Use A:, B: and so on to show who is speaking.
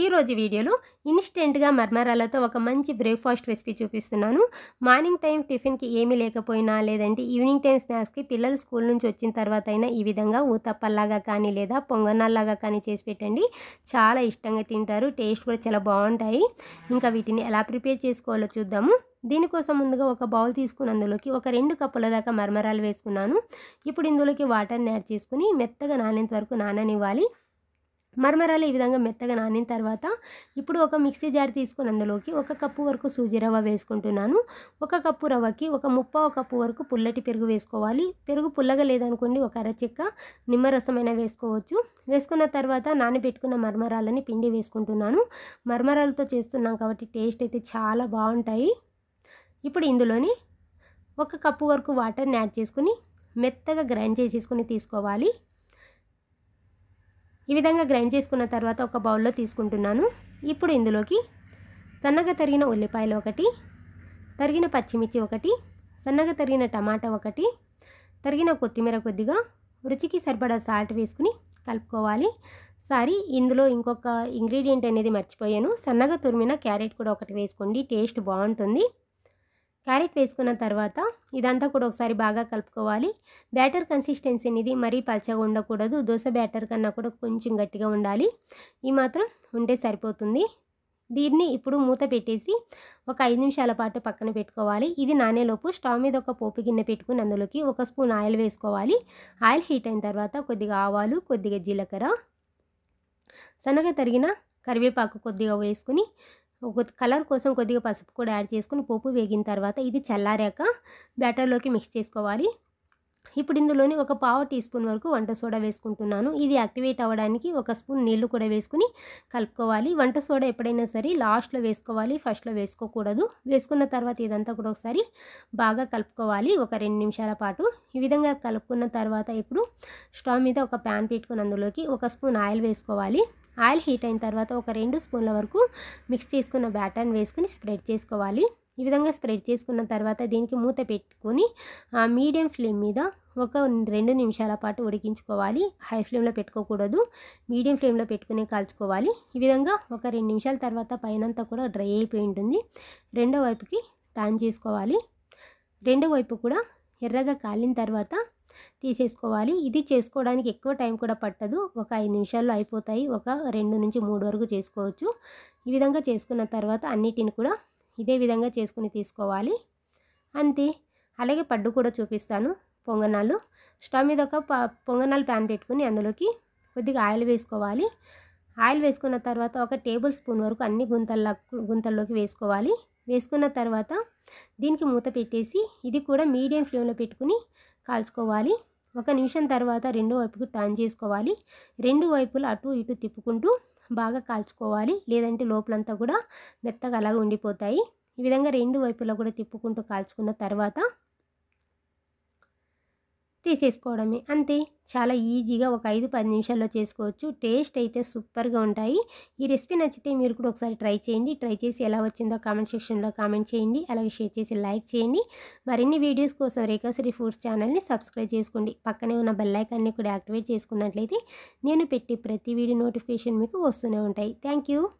A: ఈరోజు వీడియోలో ఇన్స్టెంట్గా మర్మరాలతో ఒక మంచి బ్రేక్ఫాస్ట్ రెసిపీ చూపిస్తున్నాను మార్నింగ్ టైం టిఫిన్కి ఏమీ లేకపోయినా లేదంటే ఈవినింగ్ టైం స్నాక్స్కి పిల్లలు స్కూల్ నుంచి వచ్చిన తర్వాత అయినా ఈ విధంగా ఊతప్పల్లాగా కానీ లేదా పొంగనాల్లాగా కానీ చేసి పెట్టండి చాలా ఇష్టంగా తింటారు టేస్ట్ కూడా చాలా బాగుంటాయి ఇంకా వీటిని ఎలా ప్రిపేర్ చేసుకోవాలో చూద్దాము దీనికోసం ముందుగా ఒక బౌల్ తీసుకుని అందులోకి ఒక రెండు కప్పుల దాకా మర్మరాలు వేసుకున్నాను ఇప్పుడు ఇందులోకి వాటర్ని యాడ్ చేసుకుని మెత్తగా నానేంత వరకు నాననివ్వాలి మరమరాలు ఈ విధంగా మెత్తగా నానిన తర్వాత ఇప్పుడు ఒక మిక్సీ జార్ తీసుకొని అందులోకి ఒక కప్పు వరకు సూజీ రవ్వ వేసుకుంటున్నాను ఒక కప్పు రవ్వకి ఒక ముప్పావు కప్పు వరకు పుల్లటి పెరుగు వేసుకోవాలి పెరుగు పుల్లగా లేదనుకోండి ఒక అరచిక్క నిమ్మరసమైన వేసుకోవచ్చు వేసుకున్న తర్వాత నానబెట్టుకున్న మరమరాలని పిండి వేసుకుంటున్నాను మరమరాలతో చేస్తున్నాం కాబట్టి టేస్ట్ అయితే చాలా బాగుంటాయి ఇప్పుడు ఇందులోని ఒక కప్పు వరకు వాటర్ని యాడ్ చేసుకుని మెత్తగా గ్రైండ్ చేసేసుకుని తీసుకోవాలి ఈ విధంగా గ్రైండ్ చేసుకున్న తర్వాత ఒక బౌల్లో తీసుకుంటున్నాను ఇప్పుడు ఇందులోకి సన్నగా తరిగిన ఉల్లిపాయలు ఒకటి తరిగిన పచ్చిమిర్చి ఒకటి సన్నగా తరిగిన టమాటా ఒకటి తరిగిన కొత్తిమీర కొద్దిగా రుచికి సరిపడా సాల్ట్ వేసుకుని కలుపుకోవాలి సారీ ఇందులో ఇంకొక ఇంగ్రీడియంట్ అనేది మర్చిపోయాను సన్నగా తురిమిన క్యారెట్ కూడా ఒకటి వేసుకోండి టేస్ట్ బాగుంటుంది క్యారెట్ వేసుకున్న తర్వాత ఇదంతా కూడా ఒకసారి బాగా కలుపుకోవాలి బ్యాటర్ కన్సిస్టెన్సీ అనేది మరీ పచ్చగా ఉండకూడదు దోశ బ్యాటర్ కన్నా కూడా కొంచెం గట్టిగా ఉండాలి ఈ మాత్రం ఉంటే సరిపోతుంది దీన్ని ఇప్పుడు మూత పెట్టేసి ఒక ఐదు నిమిషాల పాటు పక్కన పెట్టుకోవాలి ఇది నానేలోపు స్టవ్ మీద ఒక పోపు గిన్నె పెట్టుకుని అందులోకి ఒక స్పూన్ ఆయిల్ వేసుకోవాలి ఆయిల్ హీట్ అయిన తర్వాత కొద్దిగా ఆవాలు కొద్దిగా జీలకర్ర సన్నగా తరిగిన కరివేపాకు కొద్దిగా వేసుకుని కలర్ కోసం కొద్దిగా పసుపు కూడా యాడ్ చేసుకుని పోపు వేగిన తర్వాత ఇది చల్లారాక బ్యాటర్లోకి మిక్స్ చేసుకోవాలి ఇప్పుడు ఇందులోని ఒక పావు టీ స్పూన్ వరకు వంట సోడా వేసుకుంటున్నాను ఇది యాక్టివేట్ అవ్వడానికి ఒక స్పూన్ నీళ్లు కూడా వేసుకుని కలుపుకోవాలి వంట సోడా ఎప్పుడైనా సరే లాస్ట్లో వేసుకోవాలి ఫస్ట్లో వేసుకోకూడదు వేసుకున్న తర్వాత ఇదంతా కూడా ఒకసారి బాగా కలుపుకోవాలి ఒక రెండు నిమిషాల పాటు ఈ విధంగా కలుపుకున్న తర్వాత ఇప్పుడు స్టవ్ మీద ఒక ప్యాన్ పెట్టుకుని అందులోకి ఒక స్పూన్ ఆయిల్ వేసుకోవాలి ఆయిల్ హీట్ అయిన తర్వాత ఒక రెండు స్పూన్ల వరకు మిక్స్ చేసుకున్న బ్యాటర్ని వేసుకుని స్ప్రెడ్ చేసుకోవాలి ఈ విధంగా స్ప్రెడ్ చేసుకున్న తర్వాత దీనికి మూత పెట్టుకొని మీడియం ఫ్లేమ్ మీద ఒక రెండు నిమిషాల పాటు ఉడికించుకోవాలి హై ఫ్లేమ్లో పెట్టుకోకూడదు మీడియం ఫ్లేమ్లో పెట్టుకునే కాల్చుకోవాలి ఈ విధంగా ఒక రెండు నిమిషాల తర్వాత పైనంతా కూడా డ్రై అయిపోయి ఉంటుంది రెండో వైపుకి టాన్ చేసుకోవాలి రెండో వైపు కూడా ఎర్రగా కాలిన తర్వాత తీసేసుకోవాలి ఇది చేసుకోవడానికి ఎక్కువ టైం కూడా పట్టదు ఒక ఐదు నిమిషాల్లో అయిపోతాయి ఒక రెండు నుంచి మూడు వరకు చేసుకోవచ్చు ఈ విధంగా చేసుకున్న తర్వాత అన్నిటిని కూడా ఇదే విధంగా చేసుకుని తీసుకోవాలి అంతే అలాగే పడ్డు కూడా చూపిస్తాను పొంగనాలు స్టవ్ మీద ఒక పొంగనాలు ప్యాన్ పెట్టుకుని అందులోకి కొద్దిగా ఆయిల్ వేసుకోవాలి ఆయిల్ వేసుకున్న తర్వాత ఒక టేబుల్ స్పూన్ వరకు అన్ని గుంతల్లో గుంతల్లోకి వేసుకోవాలి వేసుకున్న తర్వాత దీనికి మూత పెట్టేసి ఇది కూడా మీడియం ఫ్లేమ్లో పెట్టుకుని కాల్చుకోవాలి ఒక నిమిషం తర్వాత రెండు వైపుకి టర్న్ చేసుకోవాలి రెండు వైపులు అటు ఇటు తిప్పుకుంటూ బాగా కాల్చుకోవాలి లేదంటే లోపలంతా కూడా మెత్తగా అలాగే ఉండిపోతాయి ఈ విధంగా రెండు వైపులా కూడా తిప్పుకుంటూ కాల్చుకున్న తర్వాత తీసేసుకోవడమే అంతే చాలా ఈజీగా ఒక ఐదు పది నిమిషాల్లో చేసుకోవచ్చు టేస్ట్ అయితే సూపర్గా ఉంటాయి ఈ రెసిపీ నచ్చితే మీరు కూడా ఒకసారి ట్రై చేయండి ట్రై చేసి ఎలా వచ్చిందో కామెంట్ సెక్షన్లో కామెంట్ చేయండి అలాగే షేర్ చేసి లైక్ చేయండి మరిన్ని వీడియోస్ కోసం రేఖాశ్రీ ఫుడ్స్ ఛానల్ని సబ్స్క్రైబ్ చేసుకోండి పక్కనే ఉన్న బెల్లైకాన్ని కూడా యాక్టివేట్ చేసుకున్నట్లయితే నేను పెట్టే ప్రతి వీడియో నోటిఫికేషన్ మీకు వస్తూనే ఉంటాయి థ్యాంక్